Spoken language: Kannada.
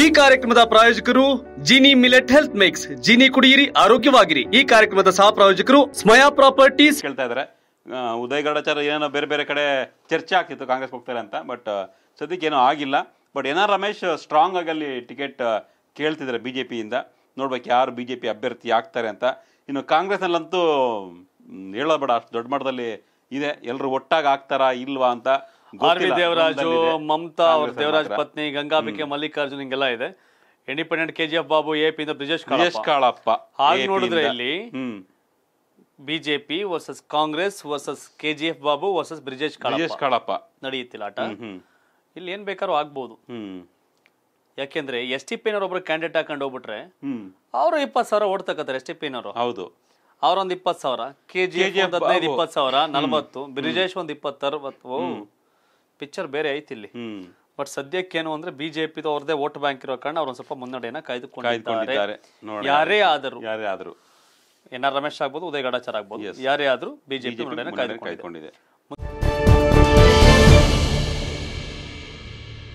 ಈ ಕಾರ್ಯಕ್ರಮದ ಪ್ರಾಯೋಜಕರು Jini millet health mix Jini ಕುಡಿಯಿರಿ ಆರೋಗ್ಯವಾಗಿರಿ ಈ ಕಾರ್ಯಕ್ರಮದ ಸಹ ಪ್ರಾಯೋಜಕರು ಸ್ಮಯಾ ಪ್ರಾಪರ್ಟೀಸ್ ಹೇಳ್ತಾ ಇದ್ದಾರೆ ಉದಯ್ ಏನೋ ಬೇರೆ ಬೇರೆ ಕಡೆ ಚರ್ಚೆ ಆಗ್ತಿತ್ತು ಕಾಂಗ್ರೆಸ್ ಹೋಗ್ತಾರೆ ಅಂತ ಬಟ್ ಸದ್ಯಕ್ಕೆ ಏನೋ ಆಗಿಲ್ಲ ಬಟ್ ಏನಾರ ರಮೇಶ್ ಸ್ಟ್ರಾಂಗ್ ಆಗಿ ಅಲ್ಲಿ ಟಿಕೆಟ್ ಕೇಳ್ತಿದ್ದಾರೆ ಬಿ ಜೆ ಪಿಯಿಂದ ನೋಡ್ಬೇಕು ಯಾರು ಬಿ ಜೆ ಪಿ ಅಭ್ಯರ್ಥಿ ಆಗ್ತಾರೆ ಅಂತ ಇನ್ನು ಕಾಂಗ್ರೆಸ್ನಲ್ಲಂತೂ ಬೇಡ ಅಷ್ಟು ದೊಡ್ಡ ಮಟ್ಟದಲ್ಲಿ ಇದೆ ಎಲ್ಲರೂ ಒಟ್ಟಾಗಿ ಆಗ್ತಾರಾ ಇಲ್ವಾ ಅಂತ ಆರ್ ವಿ ದೇವರಾಜು ಮಮತಾ ಅವ್ರ ದೇವರಾಜ್ ಪತ್ನಿ ಗಂಗಾಬಿಕೆ ಮಲ್ಲಿಕಾರ್ಜುನ್ ಹಿಂಗೆಲ್ಲ ಇದೆ independent KGF Babu A P Brijesh Brijesh Kalappa ಹಾಗೆ ನೋಡಿದ್ರೆ ಇಲ್ಲಿ BJP versus Congress versus KGF Babu versus Brijesh Brijesh Kalappa ನಡೆಯುತ್ತಿಲ್ಲ ಆಟ ಇಲ್ಲಿ ಏನ್ ಬೇಕಾದ್ರೂ ಆಗ್ಬೋದು ಯಾಕೆಂದ್ರೆ ಎಸ್ ಟಿ ಪಿನವ್ರು ಒಬ್ರು ಕ್ಯಾಂಡಿಡೇಟ್ ಹಾಕೊಂಡು ಹೋಗ್ಬಿಟ್ರೆ ಅವರು ಇಪ್ಪತ್ತು ಸಾವಿರ ಓಡ್ತಕ್ಕಂತಾರೆ ಎಸ್ ಟಿ ಪಿನವರು ಹೌದು ಅವರೊಂದು ಇಪ್ಪತ್ತು ಸಾವಿರ ಕೆ ಜಿ ಎಫ್ ಹದಿನೈದು ಇಪ್ಪತ್ತು ಸಾವಿರ ನಲವತ್ತು ಬ್ರಿಜೇಶ್ ಒಂದು ಇಪ್ಪತ್ತರವತ್ತು ಪಿಕ್ಚರ್ ಬೇರೆ ಐತಿ ಇಲ್ಲಿ ಬಟ್ ಸದ್ಯಕ್ಕೇನು ಅಂದ್ರೆ ಬಿಜೆಪಿ ಅವ್ರದೇ ವೋಟ್ ಬ್ಯಾಂಕ್ ಇರೋ ಕಾರಣ ಅವ್ರೊಂದ್ ಸ್ವಲ್ಪ ಮುನ್ನಡೆಯನ್ನ ಕಾಯ್ದುಕೊಂಡಿದ್ದಾರೆ ಯಾರೇ ಆದರೂ ಯಾರೇ ಆದರೂ ಎನ್ ಆರ್ ರಮೇಶ್ ಆಗ್ಬೋದು ಉದಯ ಗಡಾಚಾರ ಆಗ್ಬೋದು ಯಾರೇ ಆದರೂ ಬಿಜೆಪಿ ಮುನ್ನಡೆಯನ್ನ ಕಾಯ್ದುಕೊಂಡಿದೆ